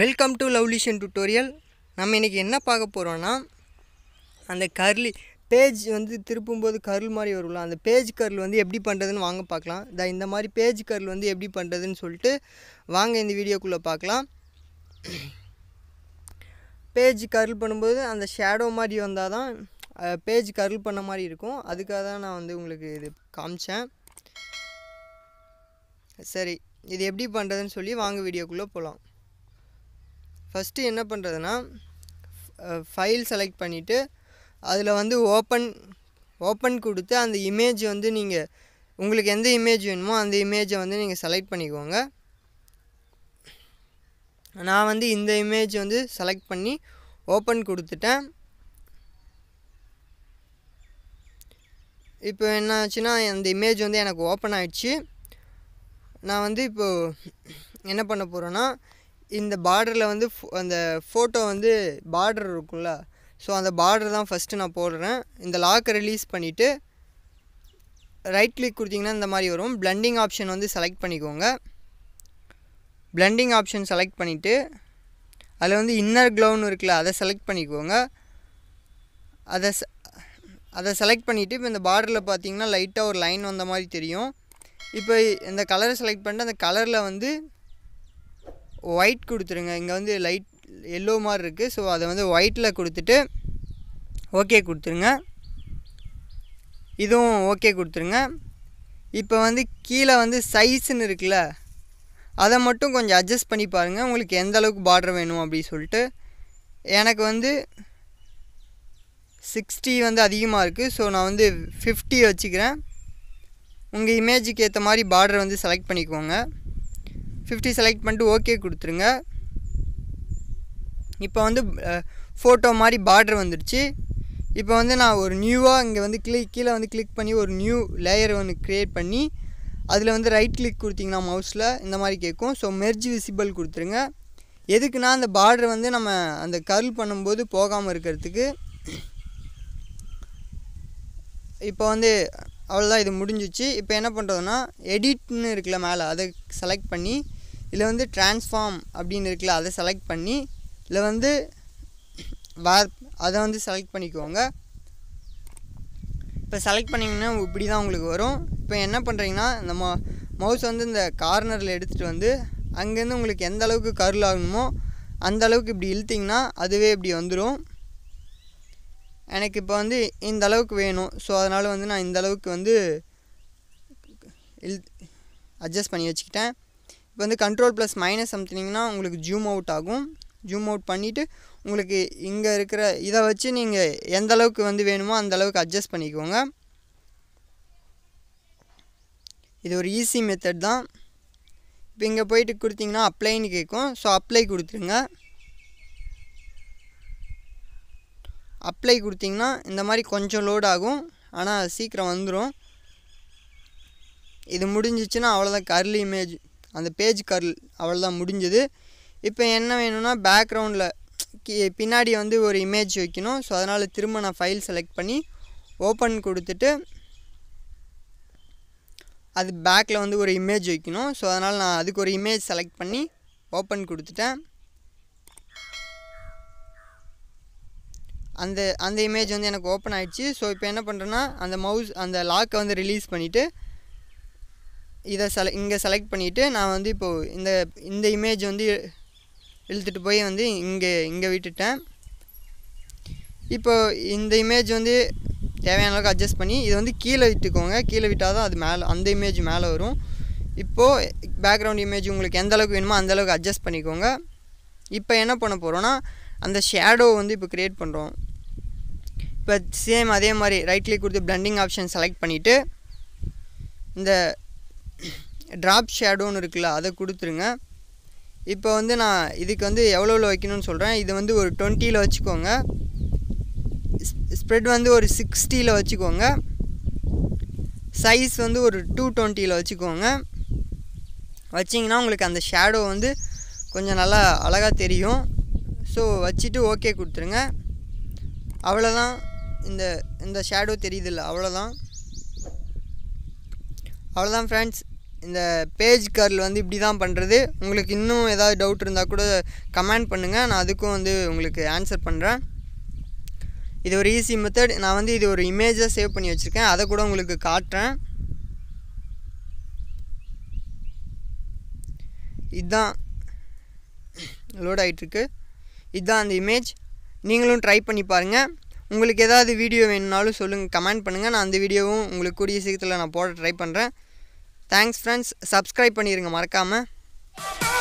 welcome to லவ்லிஷன் tutorial நம்ம இன்றைக்கி என்ன பார்க்க போகிறோன்னா அந்த கர்லி பேஜ் வந்து திருப்பும்போது கர்ல் மாதிரி வரும்ல அந்த பேஜ் கர்ல் வந்து எப்படி பண்ணுறதுன்னு வாங்க பார்க்கலாம் த இந்த மாதிரி பேஜ் கர்ல் வந்து எப்படி பண்ணுறதுன்னு சொல்லிட்டு வாங்க இந்த வீடியோக்குள்ளே பார்க்கலாம் பேஜ் கர்ல் பண்ணும்போது அந்த ஷேடோ மாதிரி வந்தால் தான் பேஜ் கர்ல் பண்ண மாதிரி இருக்கும் அதுக்காக தான் நான் வந்து உங்களுக்கு இது காமிச்சேன் சரி இது எப்படி பண்ணுறதுன்னு சொல்லி வாங்க வீடியோக்குள்ளே போகலாம் ஃபஸ்ட்டு என்ன பண்ணுறதுன்னா ஃபைல் செலக்ட் பண்ணிவிட்டு அதில் வந்து ஓப்பன் ஓப்பன் கொடுத்து அந்த இமேஜ் வந்து நீங்கள் உங்களுக்கு எந்த இமேஜ் வேணுமோ அந்த இமேஜை வந்து நீங்கள் செலக்ட் பண்ணிக்கோங்க நான் வந்து இந்த இமேஜ் வந்து செலக்ட் பண்ணி ஓப்பன் கொடுத்துட்டேன் இப்போ என்ன ஆச்சுன்னா அந்த இமேஜ் வந்து எனக்கு ஓப்பன் ஆகிடுச்சு நான் வந்து இப்போது என்ன பண்ண போகிறேன்னா இந்த பார்டரில் வந்து அந்த ஃபோட்டோ வந்து பார்டர் இருக்கும்ல ஸோ அந்த பார்டர் தான் ஃபஸ்ட்டு நான் போடுறேன் இந்த லாக்கை ரிலீஸ் பண்ணிவிட்டு ரைட் கிளிக் கொடுத்திங்கன்னா இந்த மாதிரி வரும் பிளண்டிங் ஆப்ஷன் வந்து செலக்ட் பண்ணிக்கோங்க பிளண்டிங் ஆப்ஷன் செலக்ட் பண்ணிவிட்டு அதில் வந்து இன்னர் க்ளவுன்னு இருக்குல்ல அதை செலக்ட் பண்ணிக்கோங்க அதை அதை செலக்ட் பண்ணிவிட்டு இப்போ இந்த பார்டரில் பார்த்தீங்கன்னா லைட்டாக ஒரு லைன் வந்த மாதிரி தெரியும் இப்போ இந்த கலரை செலக்ட் பண்ணிட்டு அந்த கலரில் வந்து ஒயிட் கொடுத்துருங்க இங்கே வந்து லைட் எல்லோ மாதிரி இருக்குது ஸோ அதை வந்து ஒயிட்டில் கொடுத்துட்டு ஓகே கொடுத்துருங்க இதுவும் ஓகே கொடுத்துருங்க இப்போ வந்து கீழே வந்து சைஸுன்னு இருக்குல்ல அதை மட்டும் கொஞ்சம் அட்ஜஸ்ட் பண்ணி பாருங்கள் உங்களுக்கு எந்த அளவுக்கு பார்டர் வேணும் அப்படி சொல்லிட்டு எனக்கு வந்து சிக்ஸ்டி வந்து அதிகமாக இருக்குது ஸோ நான் வந்து ஃபிஃப்டி வச்சுக்கிறேன் உங்கள் இமேஜுக்கு ஏற்ற மாதிரி பார்டர் வந்து செலக்ட் பண்ணிக்கோங்க ஃபிஃப்டி செலக்ட் பண்ணிட்டு ஓகே கொடுத்துருங்க இப்போ வந்து ஃபோட்டோ மாதிரி பார்டர் வந்துடுச்சு இப்போ வந்து நான் ஒரு நியூவாக இங்கே வந்து கிளிக் கீழே வந்து கிளிக் பண்ணி ஒரு நியூ லேயர் ஒன்று க்ரியேட் பண்ணி அதில் வந்து ரைட் கிளிக் கொடுத்திங்கன்னா மவுஸில் இந்த மாதிரி கேட்கும் ஸோ மெர்ஜ் விசிபிள் கொடுத்துருங்க எதுக்குன்னா அந்த பார்டர் வந்து நம்ம அந்த கர்ல் பண்ணும்போது போகாமல் இருக்கிறதுக்கு இப்போ வந்து அவ்வளோதான் இது முடிஞ்சிச்சு இப்போ என்ன பண்ணுறதுன்னா எடிட்னு இருக்குல்ல மேலே அதை செலக்ட் பண்ணி இதில் வந்து டிரான்ஸ்ஃபார்ம் அப்படின்னு இருக்குல்ல அதை செலக்ட் பண்ணி இதில் வந்து வேர் அதை வந்து செலக்ட் பண்ணிக்குவோங்க இப்போ செலக்ட் பண்ணிங்கன்னா இப்படி தான் உங்களுக்கு வரும் இப்போ என்ன பண்ணுறீங்கன்னா இந்த மவுஸ் வந்து இந்த கார்னரில் எடுத்துகிட்டு வந்து அங்கேருந்து உங்களுக்கு எந்த அளவுக்கு கருள் ஆகணுமோ அந்த அளவுக்கு இப்படி இழுத்திங்கன்னா அதுவே இப்படி வந்துடும் எனக்கு இப்போ வந்து இந்த அளவுக்கு வேணும் ஸோ அதனால் வந்து நான் இந்த அளவுக்கு வந்து இல் அட்ஜஸ்ட் பண்ணி வச்சுக்கிட்டேன் இப்போ வந்து கண்ட்ரோல் ப்ளஸ் மைனஸ் சம்திங்னா உங்களுக்கு ஜூம் அவுட் ஆகும் ஜூம் அவுட் பண்ணிவிட்டு உங்களுக்கு இங்கே இருக்கிற இதை வச்சு நீங்கள் எந்த அளவுக்கு வந்து வேணுமோ அந்த அளவுக்கு அட்ஜஸ்ட் பண்ணிக்கோங்க இது ஒரு ஈஸி மெத்தட் தான் இப்போ இங்கே போயிட்டு கொடுத்தீங்கன்னா அப்ளைன்னு கேட்கும் ஸோ அப்ளை கொடுத்துருங்க அப்ளை கொடுத்திங்கன்னா இந்த மாதிரி கொஞ்சம் லோட் ஆகும் ஆனால் சீக்கிரம் வந்துடும் இது முடிஞ்சிச்சுன்னா அவ்வளோதான் கர்ல் இமேஜ் அந்த பேஜ் கர்ல் அவ்வளோதான் முடிஞ்சுது இப்போ என்ன வேணும்னா பேக்ரவுண்டில் பின்னாடி வந்து ஒரு இமேஜ் வைக்கணும் ஸோ அதனால் திரும்ப நான் ஃபைல் செலக்ட் பண்ணி ஓப்பன் கொடுத்துட்டு அது பேக்கில் வந்து ஒரு இமேஜ் வைக்கணும் ஸோ அதனால் நான் அதுக்கு ஒரு இமேஜ் செலக்ட் பண்ணி ஓப்பன் கொடுத்துட்டேன் அந்த அந்த இமேஜ் வந்து எனக்கு ஓப்பன் ஆகிடுச்சு ஸோ இப்போ என்ன பண்ணுறேன்னா அந்த மவுஸ் அந்த லாக்கை வந்து ரிலீஸ் பண்ணிவிட்டு இதை செல இங்கே செலக்ட் பண்ணிவிட்டு நான் வந்து இப்போது இந்த இந்த இமேஜ் வந்து இழுத்துட்டு போய் வந்து இங்கே இங்கே விட்டுட்டேன் இப்போது இந்த இமேஜ் வந்து தேவையான அளவுக்கு அட்ஜஸ்ட் பண்ணி இதை வந்து கீழே விட்டுக்கோங்க கீழே விட்டால் தான் அது மேலே அந்த இமேஜ் மேலே வரும் இப்போது பேக்ரவுண்ட் இமேஜ் உங்களுக்கு எந்த அளவுக்கு வேணுமோ அந்தளவுக்கு அட்ஜஸ்ட் பண்ணிக்கோங்க இப்போ என்ன பண்ண போகிறோன்னா அந்த ஷேடோ வந்து இப்போ க்ரியேட் பண்ணுறோம் இப்போ சேம் அதே மாதிரி ரைட் கிளிக் கொடுத்து பிளண்டிங் ஆப்ஷன் செலக்ட் பண்ணிவிட்டு இந்த ட்ராப் ஷேடோன்னு இருக்குல்ல அதை கொடுத்துருங்க இப்போ வந்து நான் இதுக்கு வந்து எவ்வளோ எவ்வளோ வைக்கணும்னு சொல்கிறேன் இது வந்து ஒரு டுவெண்ட்டியில் வச்சுக்கோங்க ஸ்ப்ரெட் வந்து ஒரு சிக்ஸ்டியில் வச்சுக்கோங்க சைஸ் வந்து ஒரு டூ டுவெண்ட்டியில் வச்சுக்கோங்க வச்சிங்கன்னா உங்களுக்கு அந்த ஷேடோ வந்து கொஞ்சம் நல்லா அழகாக தெரியும் ஸோ வச்சுட்டு ஓகே கொடுத்துருங்க அவ்வளோதான் இந்த இந்த ஷேடோ இல்லை அவ்வளோதான் அவ்வளோதான் ஃப்ரெண்ட்ஸ் இந்த பேஜ் கர்ல் வந்து இப்படி தான் பண்ணுறது உங்களுக்கு இன்னும் ஏதாவது டவுட் இருந்தால் கூட கமெண்ட் பண்ணுங்கள் நான் அதுக்கும் வந்து உங்களுக்கு ஆன்சர் பண்ணுறேன் இது ஒரு ஈஸி மெத்தட் நான் வந்து இது ஒரு இமேஜாக சேவ் பண்ணி வச்சுருக்கேன் அதை கூட உங்களுக்கு காட்டுறேன் இதுதான் லோட் ஆகிட்டுருக்கு இதுதான் அந்த இமேஜ் நீங்களும் ட்ரை பண்ணி பாருங்கள் உங்களுக்கு ஏதாவது வீடியோ வேணும்னாலும் சொல்லுங்கள் கமெண்ட் பண்ணுங்கள் நான் அந்த வீடியோவும் உங்களுக்கு கூடிய சீக்கிரத்தில் நான் போட ட்ரை பண்ணுறேன் தேங்க்ஸ் ஃப்ரெண்ட்ஸ் சப்ஸ்கிரைப் பண்ணிடுங்க மறக்காமல்